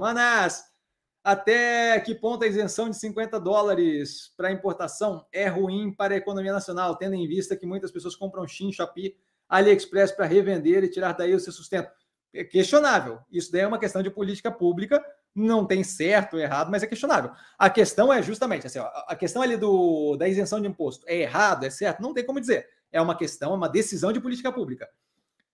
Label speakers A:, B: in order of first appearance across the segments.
A: Manas, até que ponto a isenção de 50 dólares para importação é ruim para a economia nacional, tendo em vista que muitas pessoas compram Shin, Shopee, AliExpress para revender e tirar daí o seu sustento? É questionável. Isso daí é uma questão de política pública, não tem certo ou errado, mas é questionável. A questão é justamente assim, ó, a questão ali do, da isenção de imposto é errado, é certo? Não tem como dizer. É uma questão, é uma decisão de política pública.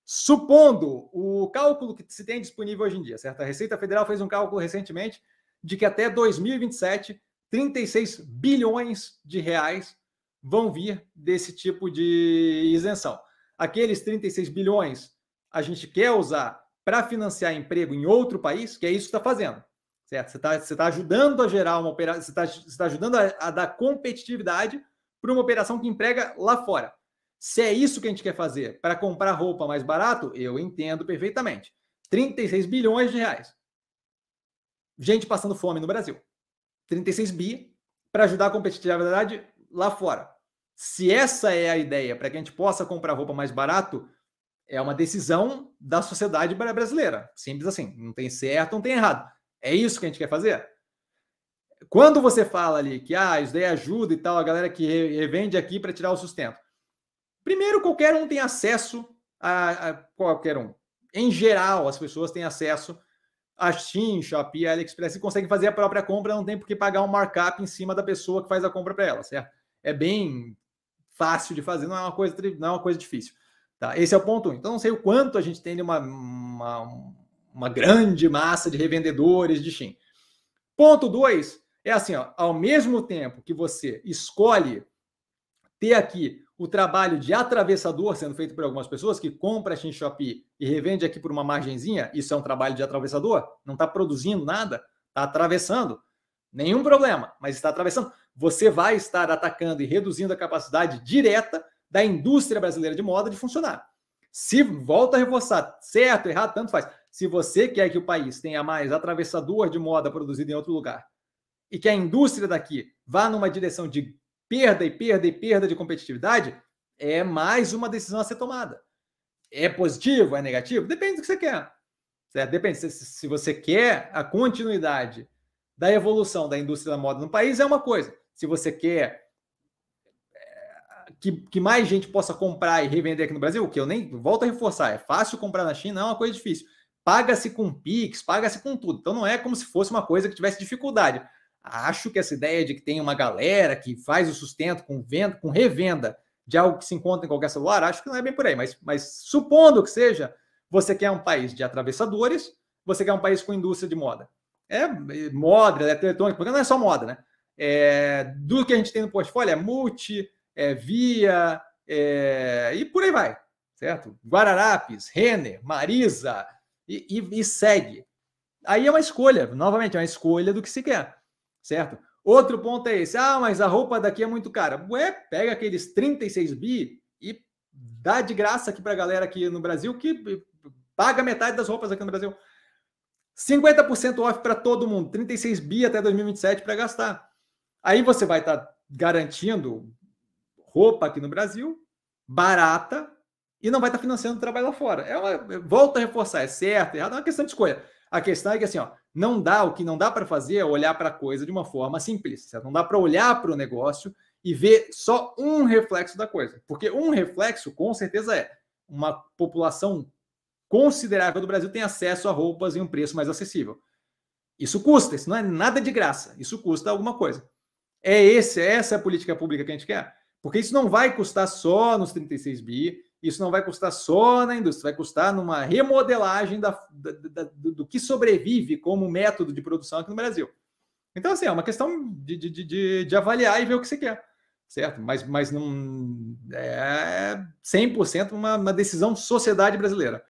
A: Supondo o cálculo que se tem disponível hoje em dia, certo? A Receita Federal fez um cálculo recentemente de que até 2027, 36 bilhões de reais vão vir desse tipo de isenção. Aqueles 36 bilhões a gente quer usar para financiar emprego em outro país, que é isso que está fazendo, certo? Você está você tá ajudando a gerar uma operação, você está tá ajudando a, a dar competitividade para uma operação que emprega lá fora. Se é isso que a gente quer fazer para comprar roupa mais barato, eu entendo perfeitamente. 36 bilhões de reais. Gente passando fome no Brasil. 36 bi para ajudar a competitividade lá fora. Se essa é a ideia para que a gente possa comprar roupa mais barato, é uma decisão da sociedade brasileira. Simples assim. Não tem certo, não tem errado. É isso que a gente quer fazer? Quando você fala ali que ah, isso daí ajuda e tal, a galera que revende aqui para tirar o sustento Primeiro, qualquer um tem acesso a, a qualquer um. Em geral, as pessoas têm acesso a Xin, Shopee, AliExpress e conseguem fazer a própria compra, não tem por que pagar um markup em cima da pessoa que faz a compra para ela, certo? É bem fácil de fazer, não é uma coisa, não é uma coisa difícil. Tá? Esse é o ponto um. Então, não sei o quanto a gente tem de uma, uma, uma grande massa de revendedores de Xin. Ponto dois é assim, ó, ao mesmo tempo que você escolhe ter aqui o trabalho de atravessador sendo feito por algumas pessoas que compra a Xin Shopee e revende aqui por uma margenzinha, isso é um trabalho de atravessador, não está produzindo nada, está atravessando, nenhum problema, mas está atravessando. Você vai estar atacando e reduzindo a capacidade direta da indústria brasileira de moda de funcionar. Se volta a reforçar, certo, errado, tanto faz. Se você quer que o país tenha mais atravessador de moda produzido em outro lugar e que a indústria daqui vá numa direção de perda e perda e perda de competitividade, é mais uma decisão a ser tomada. É positivo? É negativo? Depende do que você quer. Certo? Depende. Se, se você quer a continuidade da evolução da indústria da moda no país, é uma coisa. Se você quer é, que, que, mais gente possa comprar e revender aqui no Brasil, o que eu nem volto a reforçar, é fácil comprar na China, é uma coisa difícil. Paga-se com Pix, paga-se com tudo. Então não é como se fosse uma coisa que tivesse dificuldade. Acho que essa ideia de que tem uma galera que faz o sustento com venda, com revenda de algo que se encontra em qualquer celular, acho que não é bem por aí. Mas, mas supondo que seja, você quer um país de atravessadores, você quer um país com indústria de moda. É, é moda, é eletrônica, porque não é só moda, né? É, do que a gente tem no portfólio é multi, é via, é, e por aí vai, certo? Guararapes, Renner, Marisa, e, e, e segue. Aí é uma escolha, novamente, é uma escolha do que se quer certo? Outro ponto é esse. Ah, mas a roupa daqui é muito cara. Ué, pega aqueles 36 bi e dá de graça aqui para a galera aqui no Brasil que paga metade das roupas aqui no Brasil. 50% off para todo mundo, 36 bi até 2027 para gastar. Aí você vai estar tá garantindo roupa aqui no Brasil, barata, e não vai estar tá financiando o trabalho lá fora. É uma, volta a reforçar, é certo, é errado, é uma questão de escolha. A questão é que assim, ó, não dá, o que não dá para fazer é olhar para a coisa de uma forma simples. Certo? Não dá para olhar para o negócio e ver só um reflexo da coisa. Porque um reflexo, com certeza, é uma população considerável do Brasil tem acesso a roupas em um preço mais acessível. Isso custa, isso não é nada de graça, isso custa alguma coisa. É esse, é essa a política pública que a gente quer. Porque isso não vai custar só nos 36 bi, isso não vai custar só na indústria, vai custar numa remodelagem da, da, da, do que sobrevive como método de produção aqui no Brasil. Então, assim, é uma questão de, de, de, de avaliar e ver o que você quer, certo? Mas, mas não é 100% uma, uma decisão sociedade brasileira.